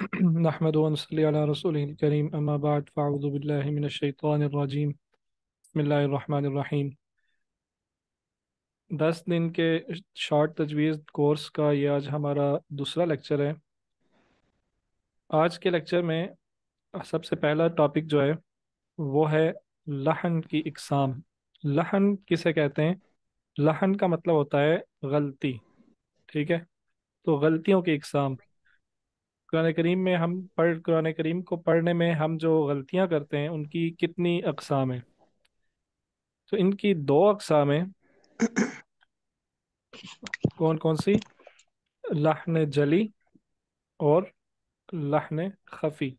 نحمد ونصلي على رسوله الكريم أما بعد فأعوذ بالله من الشيطان الرجيम बसमीम दस दिन के शॉर्ट तजवीज़ कोर्स का ये आज हमारा दूसरा लेक्चर है आज के लेक्चर में सबसे पहला टॉपिक जो है वो है लहन की इकसाम लहन किसे कहते हैं लहन का मतलब होता है गलती ठीक है तो गलतियों की इकसाम कुरान करीम में हम पढ़ कुरान करीम को पढ़ने में हम जो गलतियां करते हैं उनकी कितनी अकसाम है तो इनकी दो अकसाम हैं कौन कौन सी लहन जली और लहन खफी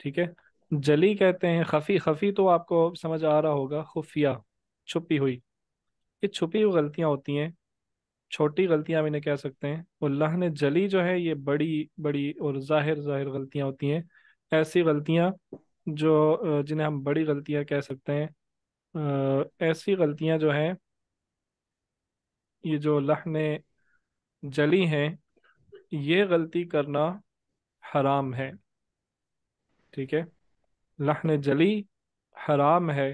ठीक है जली कहते हैं खफी खफी तो आपको समझ आ रहा होगा खुफिया छुपी हुई ये छुपी हुई गलतियाँ होती हैं छोटी गलतियां भी नहीं कह सकते हैं और लहन जली जो है ये बड़ी बड़ी और जाहिर जाहिर गलतियां होती हैं ऐसी गलतियां जो जिन्हें हम बड़ी गलतियां कह सकते हैं ऐसी गलतियां जो हैं ये जो लहन जली हैं ये गलती करना हराम है ठीक है लहन जली हराम है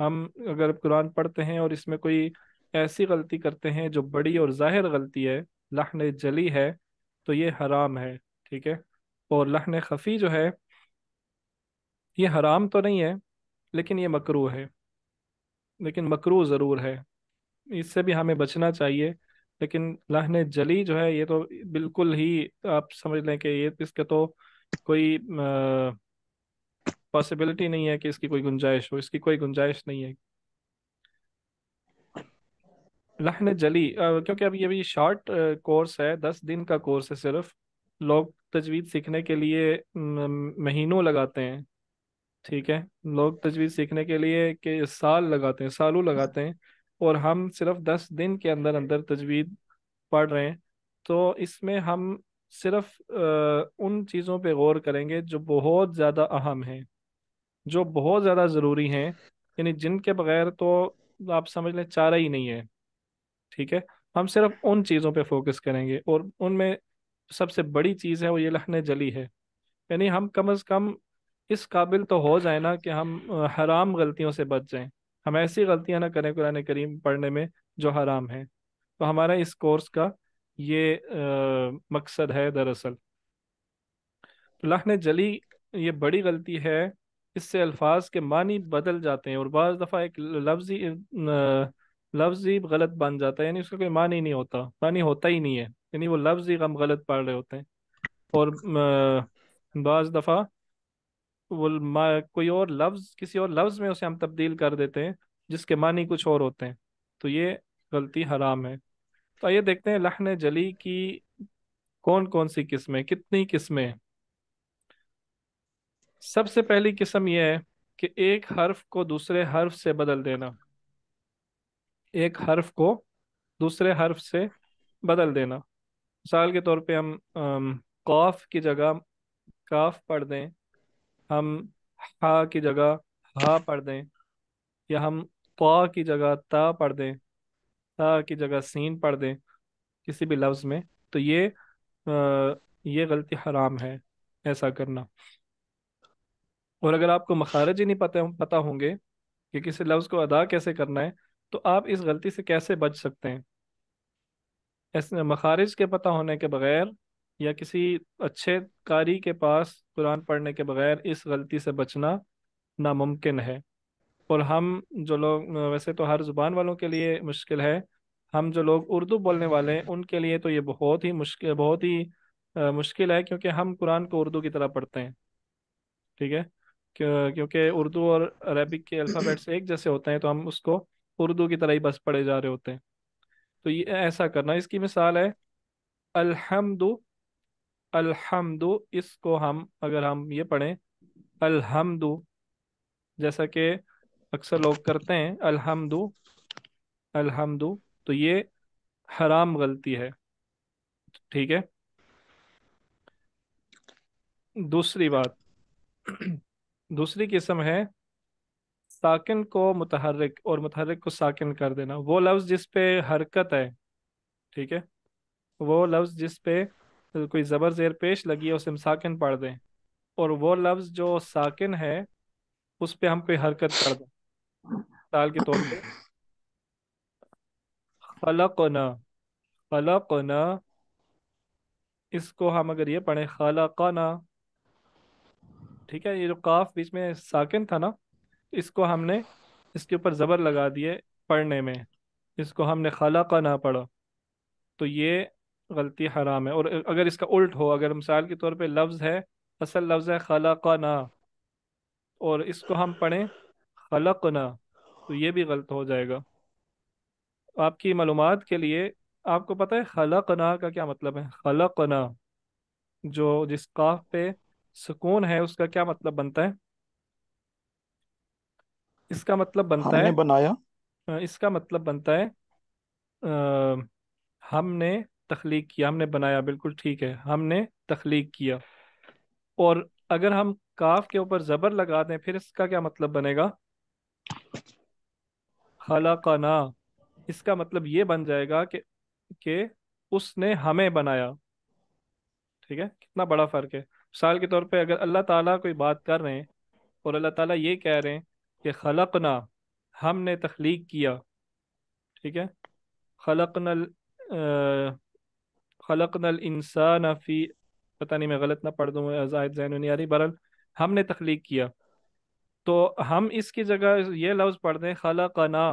हम अगर कुरान पढ़ते हैं और इसमें कोई ऐसी गलती करते हैं जो बड़ी और जाहिर गलती है लहन जली है तो ये हराम है ठीक है और लहन खफी जो है ये हराम तो नहीं है लेकिन ये मकरू है लेकिन मकरू ज़रूर है इससे भी हमें बचना चाहिए लेकिन लहन जली जो है ये तो बिल्कुल ही आप समझ लें कि ये इसके तो कोई पॉसिबिलिटी नहीं है कि इसकी कोई गुंजाइश हो इसकी कोई गुंजाइश नहीं है लहन जली क्योंकि अभी अभी शॉर्ट कोर्स है दस दिन का कोर्स है सिर्फ लोग तजवीज़ सीखने के लिए महीनों लगाते हैं ठीक है लोग तजवीज़ सीखने के लिए के साल लगाते हैं सालों लगाते हैं और हम सिर्फ दस दिन के अंदर अंदर तजवीज़ पढ़ रहे हैं तो इसमें हम सिर्फ उन चीज़ों पे गौर करेंगे जो बहुत ज़्यादा अहम हैं जो बहुत ज़्यादा ज़रूरी हैं यानी जिनके बगैर तो आप समझ लें चारा ही नहीं है ठीक है हम सिर्फ उन चीज़ों पे फोकस करेंगे और उनमें सबसे बड़ी चीज़ है वो ये लखन जली है यानी हम कम अज़ कम इस काबिल तो हो जाए ना कि हम हराम गलतियों से बच जाएं हम ऐसी गलतियां ना करें कुरान करीम पढ़ने में जो हराम है तो हमारा इस कोर्स का ये आ, मकसद है दरअसल लखन लहन जली ये बड़ी गलती है इससे अल्फाज के मानी बदल जाते हैं और बज़ दफ़ा एक लफ्ज़ी लफ्ज ही गलत बन जाता है यानी उसका कोई मान ही नहीं होता मानी होता ही नहीं है यानी वो लफ्ज ही हम गलत पढ़ रहे होते हैं और बाज दफ़ा वो कोई और लफ्ज किसी और लफ्ज में उसे हम तब्दील कर देते हैं जिसके मानी कुछ और होते हैं तो ये गलती हराम है तो आइए देखते हैं लहन जली की कौन कौन सी किस्में कितनी किस्में सबसे पहली किस्म यह है कि एक हर्फ को दूसरे हर्फ से बदल देना एक हर्फ को दूसरे हर्फ से बदल देना मिसाल के तौर पे हम कौफ की जगह काफ पढ़ दें हम हा की जगह हा पढ़ दें या हम पा की जगह ता पढ़ दें ता की जगह सीन पढ़ दें किसी भी लफ्ज़ में तो ये आ, ये गलती हराम है ऐसा करना और अगर आपको मखारज ही नहीं पता पता होंगे कि किसी लफ्ज़ को अदा कैसे करना है तो आप इस गलती से कैसे बच सकते हैं ऐसे मखारिज के पता होने के बगैर या किसी अच्छे कारी के पास कुरान पढ़ने के बगैर इस गलती से बचना नामुमकिन है और हम जो लोग वैसे तो हर ज़ुबान वालों के लिए मुश्किल है हम जो लोग उर्दू बोलने वाले हैं उनके लिए तो ये बहुत ही मुश्किल बहुत ही आ, मुश्किल है क्योंकि हम कुरान को उर्दू की तरह पढ़ते हैं ठीक है क्योंकि उर्दू और अरबिक के अल्फ़ाबेट्स एक जैसे होते हैं तो हम उसको उर्दू की तरह ही बस पढ़े जा रहे होते हैं तो ये ऐसा करना इसकी मिसाल है अलहमदु अलहमदु इसको हम अगर हम ये पढ़ें अलहमदु जैसा कि अक्सर लोग करते हैं अलहमदु अलहमदु तो ये हराम गलती है ठीक है दूसरी बात दूसरी किस्म है साकिन को मुतहरक और मुतहरक को साकिन कर देना वो लफ्ज़ जिस पे हरकत है ठीक है वो लफ्ज़ जिस पे कोई ज़बर ज़ेर पेश लगी है उसे हम साकिन पढ़ दें और वो लफ्ज़ जो साकिन है उस पे हम कोई हरकत कर दें मिसाल के तौर पे खलकना खलकना इसको हम अगर ये पढ़ें खलकना ठीक है ये जो काफ बीच में साकिन था ना इसको हमने इसके ऊपर ज़बर लगा दिए पढ़ने में इसको हमने खला का ना पढ़ा तो ये गलती हराम है और अगर इसका उल्ट हो अगर मिसाल के तौर पे लफ्ज़ है असल लफ्ज़ है खला का ना और इसको हम पढ़ें खलक ना तो ये भी गलत हो जाएगा आपकी मालूम के लिए आपको पता है खलक ना का क्या मतलब है खलक ना जो जिस काफ पे सुकून है उसका क्या मतलब बनता है इसका मतलब बनता हमने है बनाया इसका मतलब बनता है आ, हमने तख्लीक किया हमने बनाया बिल्कुल ठीक है हमने तख्लीक किया और अगर हम काफ के ऊपर जबर लगा दें फिर इसका क्या मतलब बनेगा खलकना इसका मतलब ये बन जाएगा कि कि उसने हमें बनाया ठीक है कितना बड़ा फर्क है मिसाल के तौर पे अगर अल्लाह ताला कोई बात कर रहे हैं और अल्लाह ताला ये कह रहे हैं कि खलकना हमने तख्लीक किया ठीक है खलकनल खलकनल इंसान फ़ी पता नहीं मैं गलत ना पढ़ दूँ जायद जैन नहीं आ रही बरल हमने तख्लीक किया तो हम इसकी जगह ये लफ्ज़ पढ़ते हैं खलकना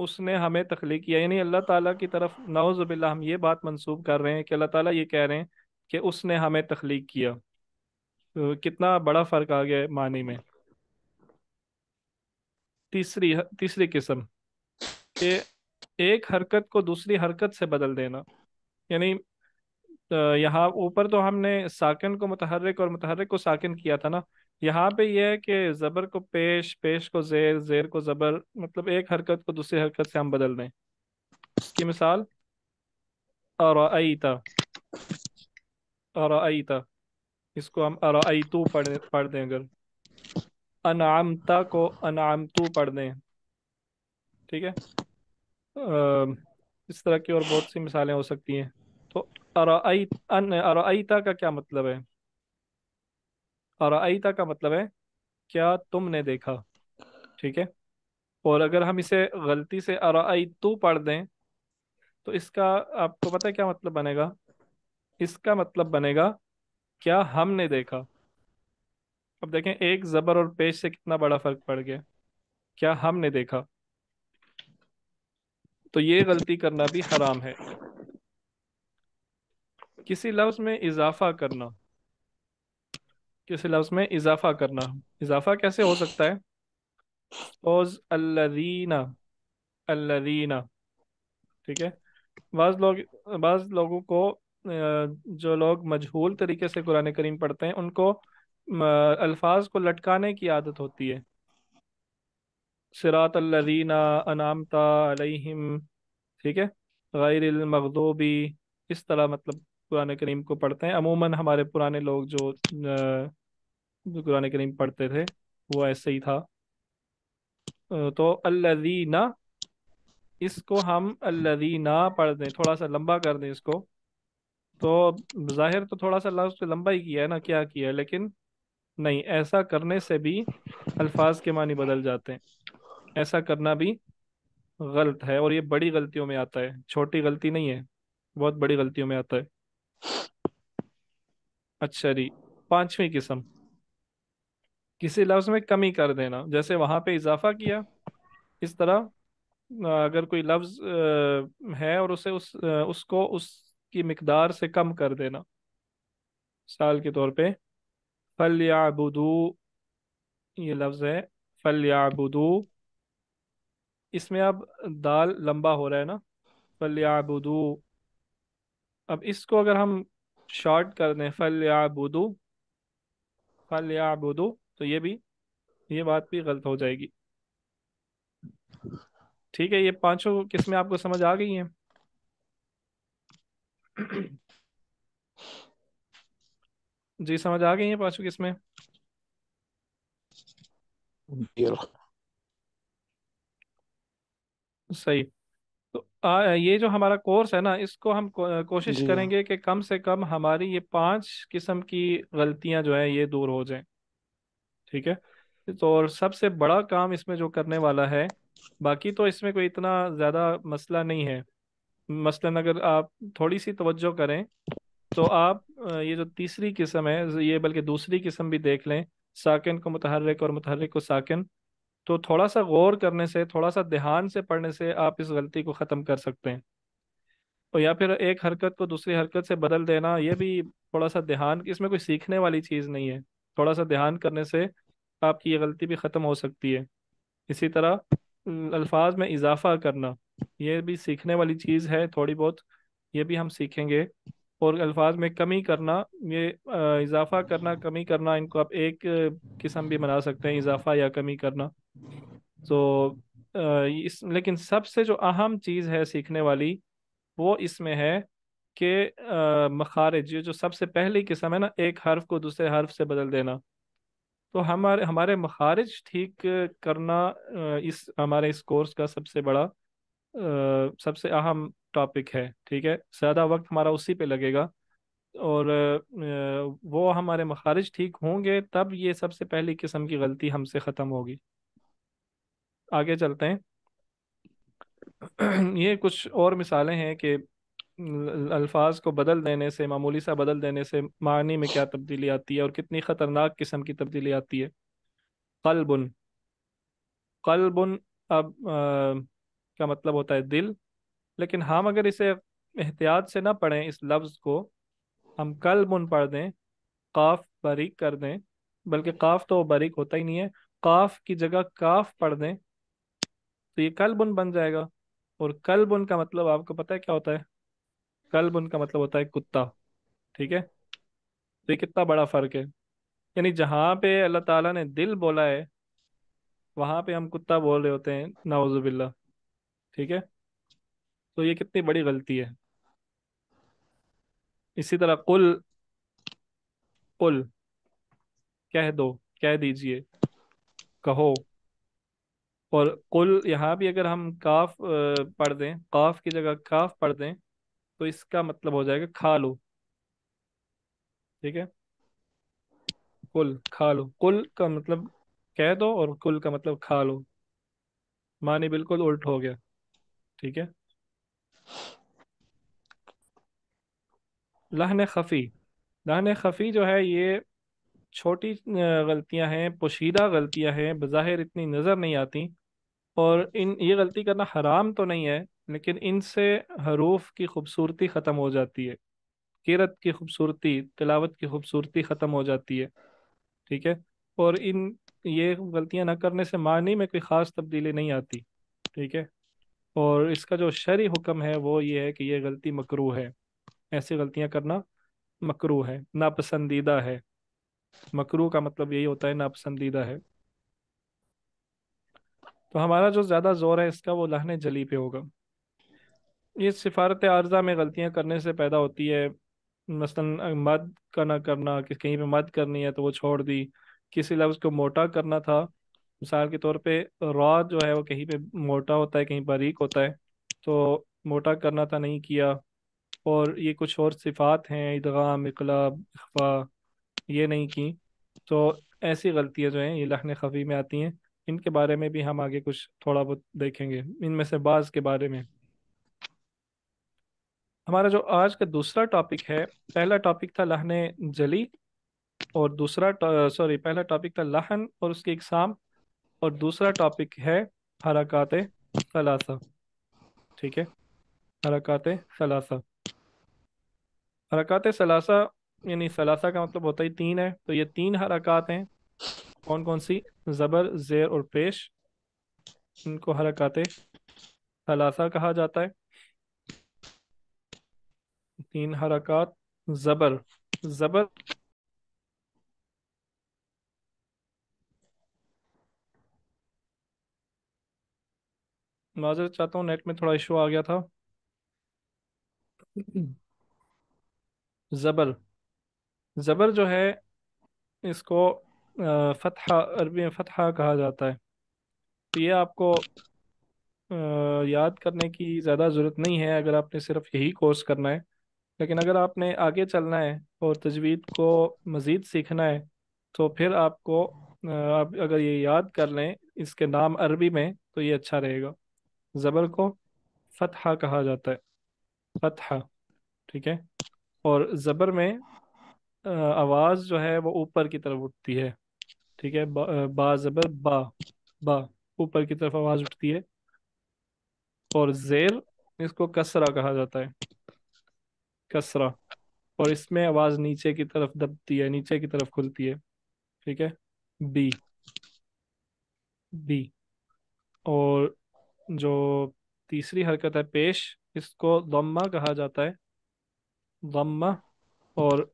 उसने हमें तख्लीक किया यानी अल्लाह ताला की तरफ नाउज़बिल्ला हम ये बात मंसूब कर रहे हैं कि अल्लाह ताला ये कह रहे हैं कि उसने हमें तख्लीक किया तो कितना बड़ा फ़र्क आ गया है मानी में तीसरी तीसरी किस्म कि एक हरकत को दूसरी हरकत से बदल देना यानी यहाँ ऊपर तो हमने साकिन को मुतहरक और मुतहरक को साकिन किया था ना यहाँ पे यह है कि ज़बर को पेश पेश को जेर जेर को ज़बर मतलब एक हरकत को दूसरी हरकत से हम बदल दें की मिसाल और और अराईता इसको हम तू पढ़ पढ़ दें अगर अनामता को अनामतू पढ़ दें ठीक है आ, इस तरह की और बहुत सी मिसालें हो सकती हैं तो अराई अन का क्या मतलब है अराईता का मतलब है क्या तुमने देखा ठीक है और अगर हम इसे गलती से अराई तो पढ़ दें तो इसका आपको पता है क्या मतलब बनेगा इसका मतलब बनेगा क्या हमने देखा अब देखें एक जबर और पेश से कितना बड़ा फर्क पड़ गया क्या हमने देखा तो ये गलती करना भी हराम है किसी लफ्ज में इजाफा करना किसी लफ्ज में इजाफा करना इजाफा कैसे हो सकता है सपोज ठीक है बाज लोग बाज लोगों को जो लोग मजहूल तरीके से कुरान करीम पढ़ते हैं उनको अल्फाज को लटकाने की आदत होती है सिरात अल्लजीना अनामता अलैहिम ठीक है गैर इस तरह मतलब कुरान करीम को पढ़ते हैं अमूमन हमारे पुराने लोग जो कुरान करीम पढ़ते थे वो ऐसे ही था तो अल्लजीना इसको हम अल्लजीना पढ़ दें थोड़ा सा लंबा कर दें इसको तो जाहिर तो थोड़ा सा लफ्ज लंबा ही किया है ना क्या किया है लेकिन नहीं ऐसा करने से भी अल्फाज के मानी बदल जाते हैं ऐसा करना भी गलत है और ये बड़ी गलतियों में आता है छोटी गलती नहीं है बहुत बड़ी गलतियों में आता है अच्छा जी पांचवी किस्म किसी लफ्ज में कमी कर देना जैसे वहां पे इजाफा किया इस तरह अगर कोई लफ्ज है और उसे उस उसको उसकी मकदार से कम कर देना मिसाल के तौर पे फल याबुदू ये लफ्ज़ है फल याबुदू इसमें अब दाल लंबा हो रहा है ना फल याबुदू अब इसको अगर हम शॉर्ट कर दें फल याबुदू फल याबुदू तो ये भी ये बात भी गलत हो जाएगी ठीक है ये पांचों किस्में आपको समझ आ गई हैं जी समझ आ गई है पांचवी किस्में सही तो आ, ये जो हमारा कोर्स है ना इसको हम को, कोशिश करेंगे कि कम से कम हमारी ये पांच किस्म की गलतियां जो है ये दूर हो जाएं ठीक है तो और सबसे बड़ा काम इसमें जो करने वाला है बाकी तो इसमें कोई इतना ज़्यादा मसला नहीं है मसलन अगर आप थोड़ी सी तवज्जो करें तो आप ये जो तीसरी किस्म है ये बल्कि दूसरी किस्म भी देख लें साकिन को मुतहरक और मुतहरक को साकिन तो थोड़ा सा गौर करने से थोड़ा सा ध्यान से पढ़ने से आप इस गलती को ख़त्म कर सकते हैं और या फिर एक हरकत को दूसरी हरकत से बदल देना ये भी थोड़ा सा ध्यान इसमें कोई सीखने वाली चीज़ नहीं है थोड़ा सा ध्यान करने से आपकी ये गलती भी ख़त्म हो सकती है इसी तरह अल्फाज में इजाफा करना ये भी सीखने वाली चीज़ है थोड़ी बहुत ये भी हम सीखेंगे और अल्फाज में कमी करना ये इजाफा करना कमी करना इनको आप एक किस्म भी बना सकते हैं इजाफा या कमी करना तो इस लेकिन सबसे जो अहम चीज़ है सीखने वाली वो इसमें है कि मखारज ये जो सबसे पहली किस्म है ना एक हर्फ को दूसरे हर्फ से बदल देना तो हमारे हमारे मखारज ठीक करना इस हमारे इस कोर्स का सबसे बड़ा सबसे अहम टॉपिक है ठीक है ज़्यादा वक्त हमारा उसी पे लगेगा और वो हमारे मखारिज ठीक होंगे तब ये सबसे पहली किस्म की गलती हमसे ख़त्म होगी आगे चलते हैं ये कुछ और मिसालें हैं कि अल्फाज को बदल देने से मामूली सा बदल देने से मानी में क्या तब्दीली आती है और कितनी ख़तरनाक किस्म की तब्दीली आती है कलबुन कलबुन अब आ, का मतलब होता है दिल लेकिन हम अगर इसे एहतियात से ना पढ़ें इस लफ्ज़ को हम कल मुन पढ़ दें काफ बारीक कर दें बल्कि काफ तो बारीक होता ही नहीं है काफ की जगह काफ पढ़ दें तो ये कल बुन बन जाएगा और कल बुन का मतलब आपको पता है क्या होता है कल बुन का मतलब होता है कुत्ता ठीक है तो ये कितना बड़ा फ़र्क है यानी जहाँ पे अल्लाह ताला ने दिल बोला है वहाँ पे हम कुत्ता बोल रहे होते हैं नाउजुबिल्ला ठीक है तो ये कितनी बड़ी गलती है इसी तरह कुल कुल कह दो कह दीजिए कहो और कुल यहाँ भी अगर हम काफ पढ़ दें काफ की जगह काफ पढ़ दें तो इसका मतलब हो जाएगा खा लो ठीक है कुल खा लो कुल का मतलब कह दो और कुल का मतलब खा लो मानी बिल्कुल उल्ट हो गया ठीक है लहन खफ़ी लहन खफ़ी जो है ये छोटी गलतियां हैं पोशीदा गलतियां हैं बज़ाहिर इतनी नज़र नहीं आती और इन ये गलती करना हराम तो नहीं है लेकिन इनसे हरूफ की खूबसूरती ख़त्म हो जाती है किरत की खूबसूरती तिलावत की खूबसूरती ख़त्म हो जाती है ठीक है और इन ये गलतियां ना करने से मानी में कोई ख़ास तब्दीली नहीं आती ठीक है और इसका जो शरी हुक्म है वो ये है कि ये गलती मकरू है ऐसी गलतियां करना मकरू है नापसंदीदा है मकरू का मतलब यही होता है नापसंदीदा है तो हमारा जो ज़्यादा जोर है इसका वो लहने जली पे होगा ये सिफारत आर्जा में गलतियाँ करने से पैदा होती है मसलन मद का ना करना कि कहीं पे मद करनी है तो वो छोड़ दी किसी लफ्ज़ को मोटा करना था मिसाल के तौर पे रॉ जो है वो कहीं पे मोटा होता है कहीं बारीक होता है तो मोटा करना था नहीं किया और ये कुछ और सिफात हैं इदगाम इकलाब अखबा ये नहीं की तो ऐसी गलतियाँ जो हैं ये लहन खफी में आती हैं इनके बारे में भी हम आगे कुछ थोड़ा बहुत देखेंगे इनमें से बाज के बारे में हमारा जो आज का दूसरा टॉपिक है पहला टॉपिक था लहन जली और दूसरा सॉरी पहला टॉपिक था लहन और उसकी इकसाम और दूसरा टॉपिक है हरकत सलासा ठीक है हरकत सलासा हरकत सलासा यानी सलासा का मतलब होता ही तीन है तो ये तीन हरकत हैं कौन कौन सी ज़बर ज़ेर और पेश इनको हरकत सलासा कहा जाता है तीन हरकत ज़बर ज़बर माजर चाहता हूँ नेट में थोड़ा इशू आ गया था ज़बर ज़बर जो है इसको फतहा अरबी में फतहा कहा जाता है तो ये आपको याद करने की ज़्यादा ज़रूरत नहीं है अगर आपने सिर्फ यही कोर्स करना है लेकिन अगर आपने आगे चलना है और तजवीद को मज़ीद सीखना है तो फिर आपको आप अगर ये याद कर लें इसके नाम अरबी में तो ये अच्छा रहेगा ज़बर को फतहा कहा जाता है फतहा ठीक है और ज़बर में आवाज़ जो है वो ऊपर की तरफ उठती है ठीक है बा, ज़बर बा बा ऊपर की तरफ आवाज़ उठती है और जेर इसको कसरा कहा जाता है कसरा और इसमें आवाज़ नीचे की तरफ दबती है नीचे की तरफ खुलती है ठीक है बी बी और जो तीसरी हरकत है पेश इसको दम्मा कहा जाता है दम्मा और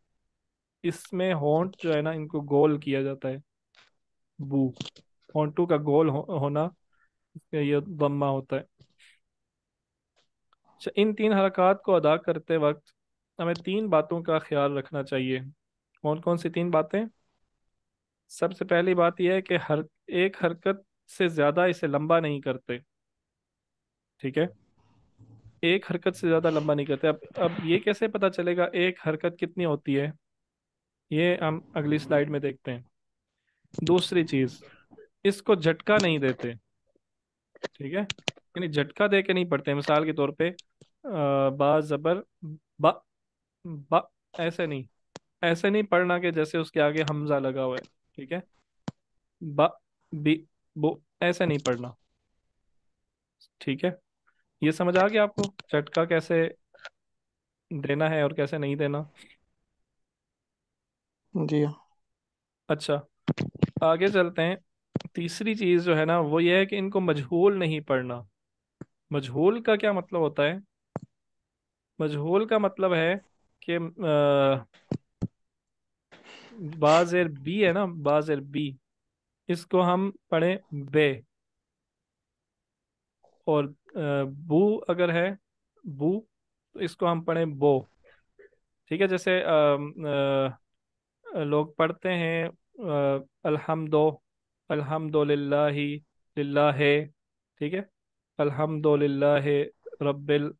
इसमें होंट जो है ना इनको गोल किया जाता है बू होंटू का गोल हो, होना ये दम्मा होता है अच्छा इन तीन हरकत को अदा करते वक्त हमें तीन बातों का ख्याल रखना चाहिए कौन कौन सी तीन बातें सबसे पहली बात यह है कि हर एक हरकत से ज़्यादा इसे लंबा नहीं करते ठीक है एक हरकत से ज्यादा लंबा नहीं करते अब अब ये कैसे पता चलेगा एक हरकत कितनी होती है ये हम अगली स्लाइड में देखते हैं दूसरी चीज इसको झटका नहीं देते ठीक है यानी झटका दे के नहीं पढ़ते मिसाल के तौर पे बा जबर बा बा ऐसे नहीं ऐसे नहीं पढ़ना के जैसे उसके आगे हमजा लगा हुआ है ठीक है बा बी बो ऐसे नहीं पढ़ना ठीक है ये समझ आ गया आपको झटका कैसे देना है और कैसे नहीं देना जी हाँ। अच्छा आगे चलते हैं तीसरी चीज जो है ना वो ये है कि इनको मजहूल नहीं पढ़ना मजहूल का क्या मतलब होता है मजहूल का मतलब है कि बाजर बी है ना बाजर बी इसको हम पढ़ें बे और बू अगर है बू तो इसको हम पढ़े बो ठीक है जैसे आ, आ, लोग पढ़ते हैं अलहमदो अलहमदुल्ला ला है ठीक है अलहमदुल्ला रब्बिल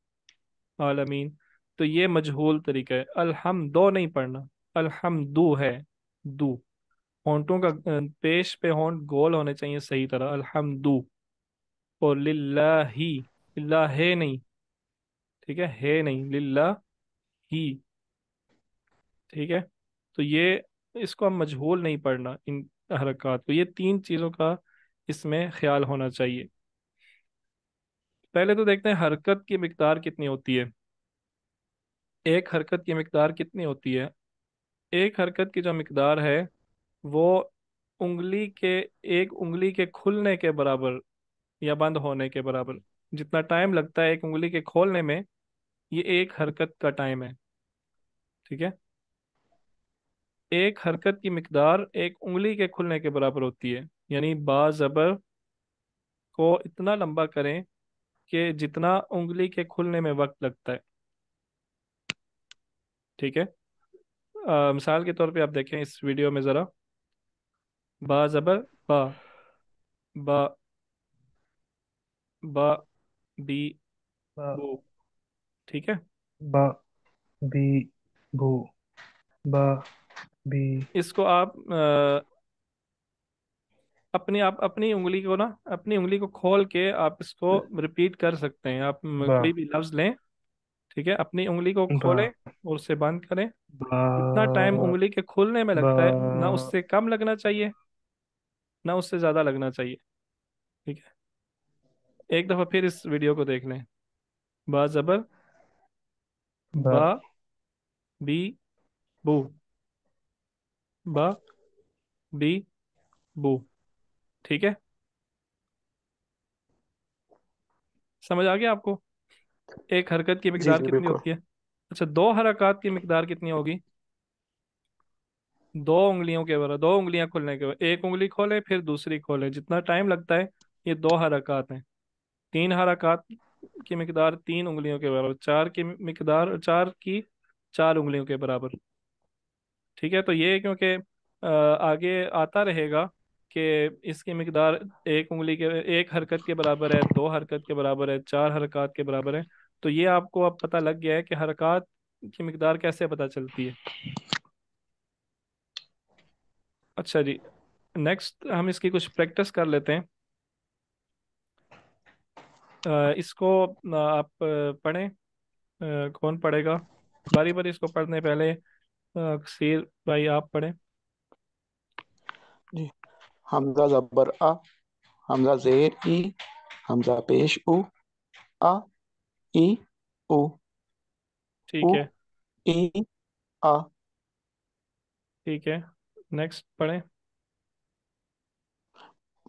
आलमीन तो ये मजहूल तरीका है अलहमदो नहीं पढ़ना अलहमदू है दू होंटों का पेश पे होंट गोल होने चाहिए सही तरह अलहमदू और लिल्ला ही लिल्ला है नहीं ठीक है है नहीं लिल्ला ही ठीक है तो ये इसको हम मजहूल नहीं पढ़ना इन हरकत को ये तीन चीज़ों का इसमें ख्याल होना चाहिए पहले तो देखते हैं हरकत की मकदार कितनी होती है एक हरकत की मकदार कितनी होती है एक हरकत की जो मकदार है वो उंगली के एक उंगली के खुलने के बराबर या बंद होने के बराबर जितना टाइम लगता है एक उंगली के खोलने में ये एक हरकत का टाइम है ठीक है एक हरकत की मकदार एक उंगली के खुलने के बराबर होती है यानी बाबर को इतना लंबा करें कि जितना उंगली के खुलने में वक्त लगता है ठीक है आ, मिसाल के तौर पे आप देखें इस वीडियो में ज़रा बाबर बा बा ब बी बो ठीक है ब बी बू ब बी इसको आप आ, अपनी आप अपनी उंगली को ना अपनी उंगली को खोल के आप इसको रिपीट कर सकते हैं आप कोई भी लफ्ज लें ठीक है अपनी उंगली को खोलें और उसे बंद करें इतना टाइम उंगली के खुलने में लगता है ना उससे कम लगना चाहिए ना उससे ज्यादा लगना चाहिए ठीक है एक दफा फिर इस वीडियो को देख लें बा जबर बा बी बू बा बी बू ठीक है समझ आ गया आपको एक हरकत की मकदार कितनी होती है अच्छा दो हरकत की मकदार कितनी होगी दो उंगलियों के बराबर दो उंगलियां खोलने के बाद एक उंगली खोले फिर दूसरी खोले जितना टाइम लगता है ये दो हरकत हैं तीन हरकत की मकदार तीन उंगलियों के बराबर चार की मकदार चार की चार उंगलियों के बराबर ठीक है तो ये क्योंकि आगे आता रहेगा कि इसकी मकदार एक उंगली के एक हरकत के बराबर है दो हरकत के बराबर है चार हरकत के बराबर है तो ये आपको अब पता लग गया है कि हरकत की मकदार कैसे पता चलती है अच्छा जी नेक्स्ट हम इसकी कुछ प्रैक्टिस कर लेते हैं इसको आप पढ़ें कौन पढ़ेगा बारी बारी इसको पढ़ने पहले शेर भाई आप पढ़ें जी हमजा जबर आ हमजा जेर ई हमजा पेश उ आ ई उ ठीक है ई आ ठीक है नेक्स्ट पढ़े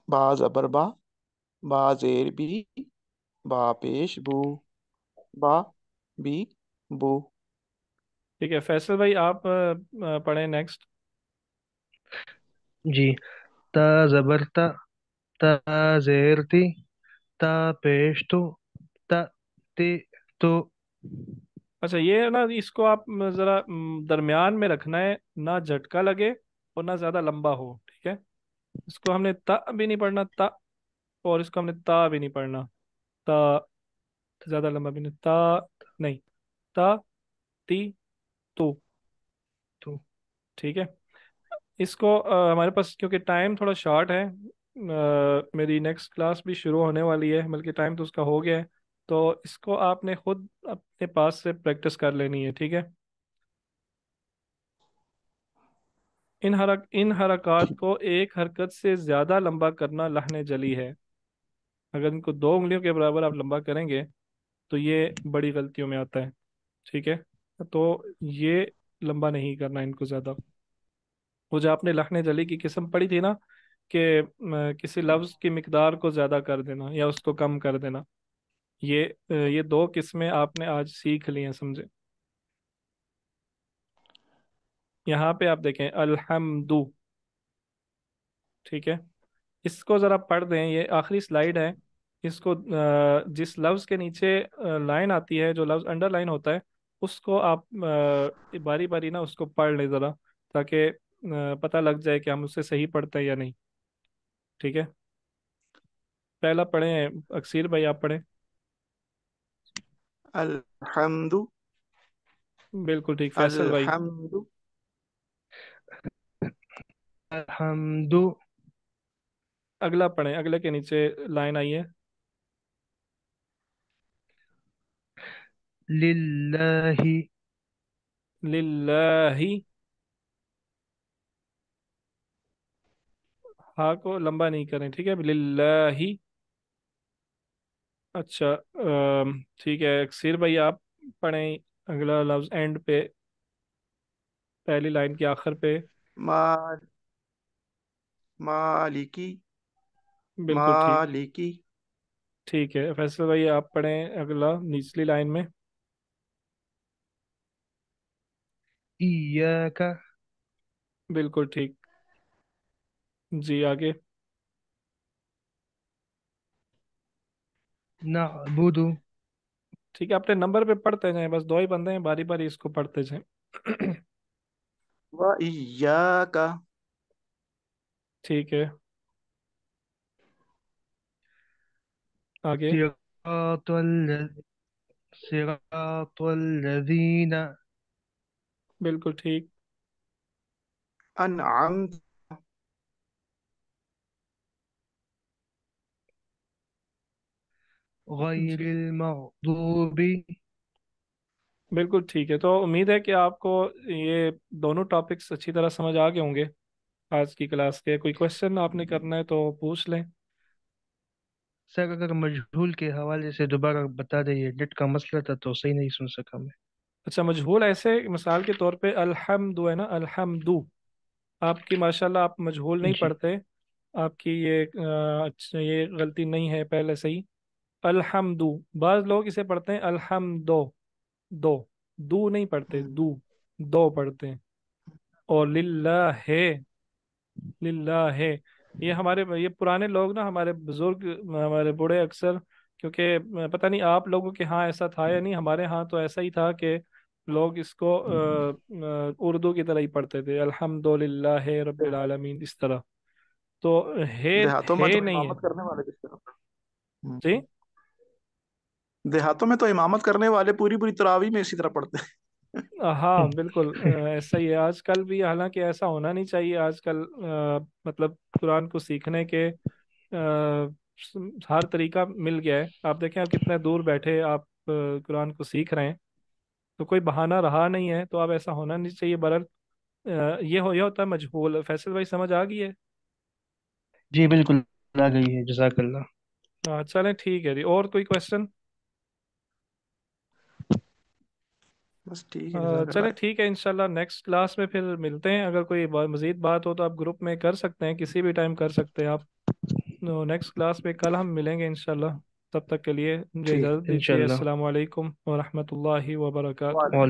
बा जबर बा बा जेर बी बापेश बू बा बी बू ठीक है फैसल भाई आप पढ़े नेक्स्ट जी ता जबर ता ता जेर ती ता पेश तू तो। ता ती तू अच्छा ये है ना इसको आप जरा दरमियान में रखना है ना झटका लगे और ना ज्यादा लंबा हो ठीक है इसको हमने ता भी नहीं पढ़ना ता और इसको हमने ता भी नहीं पढ़ना ता ज़्यादा लंबा भी नहीं ता नहीं ता ती तो, तो ठीक है इसको आ, हमारे पास क्योंकि टाइम थोड़ा शॉर्ट है आ, मेरी नेक्स्ट क्लास भी शुरू होने वाली है बल्कि टाइम तो उसका हो गया है तो इसको आपने खुद अपने पास से प्रैक्टिस कर लेनी है ठीक है इन हरक इन हरकत को एक हरकत से ज़्यादा लंबा करना लहने जली है अगर इनको दो उंगलियों के बराबर आप लंबा करेंगे तो ये बड़ी गलतियों में आता है ठीक है तो ये लंबा नहीं करना इनको ज़्यादा वो जो आपने लखने जली की किस्म पड़ी थी ना कि किसी लफ्ज़ की मकदार को ज़्यादा कर देना या उसको कम कर देना ये ये दो किस्में आपने आज सीख ली हैं समझे यहाँ पे आप देखें अलहमदू ठीक है इसको ज़रा पढ़ दें ये आखिरी स्लाइड है इसको जिस लफ्ज़ के नीचे लाइन आती है जो लफ्ज़ अंडरलाइन होता है उसको आप बारी बारी ना उसको पढ़ लें ज़रा ताकि पता लग जाए कि हम उससे सही पढ़ते हैं या नहीं ठीक है पहला पढ़े अक्सर भाई आप पढ़े बिल्कुल ठीक फैसल भाई अल्हम्दु अगला पढ़ें अगले के नीचे लाइन आई है लिल्लाही हा को लंबा नहीं करें ठीक है लिल्लाही अच्छा ठीक है अक्सर भाई आप पढ़ें अगला लफ्ज एंड पे पहली लाइन के आखिर पे माल मालिकी बिल्कुल ठीक मालिकी ठीक है फैसल भाई आप पढ़ें अगला निचली लाइन में का बिल्कुल ठीक जी आगे ना नअबुदु ठीक है अपने नंबर पे पढ़ते जाए बस दो ही बंदे हैं बारी बारी इसको पढ़ते जाए ठीक है आगे बिल्कुल ठीक बिल्कुल ठीक है तो उम्मीद है कि आपको ये दोनों टॉपिक्स अच्छी तरह समझ आ गए होंगे आज की क्लास के कोई क्वेश्चन आपने हम्म। करना है तो पूछ लें सर अगर मजहूल के हवाले से दोबारा बता दें ये नेट का मसला था तो सही नहीं सुन सका मैं अच्छा मजहूल ऐसे मिसाल के तौर पे अलहमदु है ना अलहमदु आपकी माशाल्लाह आप मजहूल नहीं पढ़ते आपकी ये अच्छा ये गलती नहीं है पहले से ही अलहमदु बाज लोग इसे पढ़ते हैं अलहमदो दो दू नहीं पढ़ते दू दो पढ़ते हैं और लिल्ला है लिल्ला है ये हमारे ये पुराने लोग ना हमारे बुजुर्ग हमारे बूढ़े अक्सर क्योंकि पता नहीं आप लोगों के यहाँ ऐसा था या हम्म। नहीं हमारे यहाँ तो ऐसा ही था कि लोग इसको हम्म, हम्म। उर्दू की तरह ही पढ़ते थे अल्हम्दुलिल्लाह रब्बिल हाँ। आलमीन इस तरह तो हे देहातों हे तो नहीं है करने वाले जी देहातों में तो इमामत करने वाले पूरी पूरी तरावी में इसी तरह पढ़ते हैं हाँ बिल्कुल ऐसा ही है आजकल भी हालांकि ऐसा होना नहीं चाहिए आजकल मतलब कुरान को सीखने के आ, हर तरीका मिल गया है आप देखें आप कितने दूर बैठे आप कुरान को सीख रहे हैं तो कोई बहाना रहा नहीं है तो आप ऐसा होना नहीं चाहिए बरअल ये हो यह होता है मजहूल फैसल भाई समझ आ गई है जी बिल्कुल आ गई है जजाकल्ला हाँ चलें ठीक है जी और कोई क्वेश्चन बस ठीक है चले ठीक है इंशाल्लाह नेक्स्ट क्लास में फिर मिलते हैं अगर कोई मजीद बात हो तो आप ग्रुप में कर सकते हैं किसी भी टाइम कर सकते हैं आप नेक्स्ट तो क्लास में कल हम मिलेंगे इंशाल्लाह तब तक के लिए मुझे इजाज़त दीजिए अस्सलाम वालेकुम व रहमतुल्लाहि व बरकातहू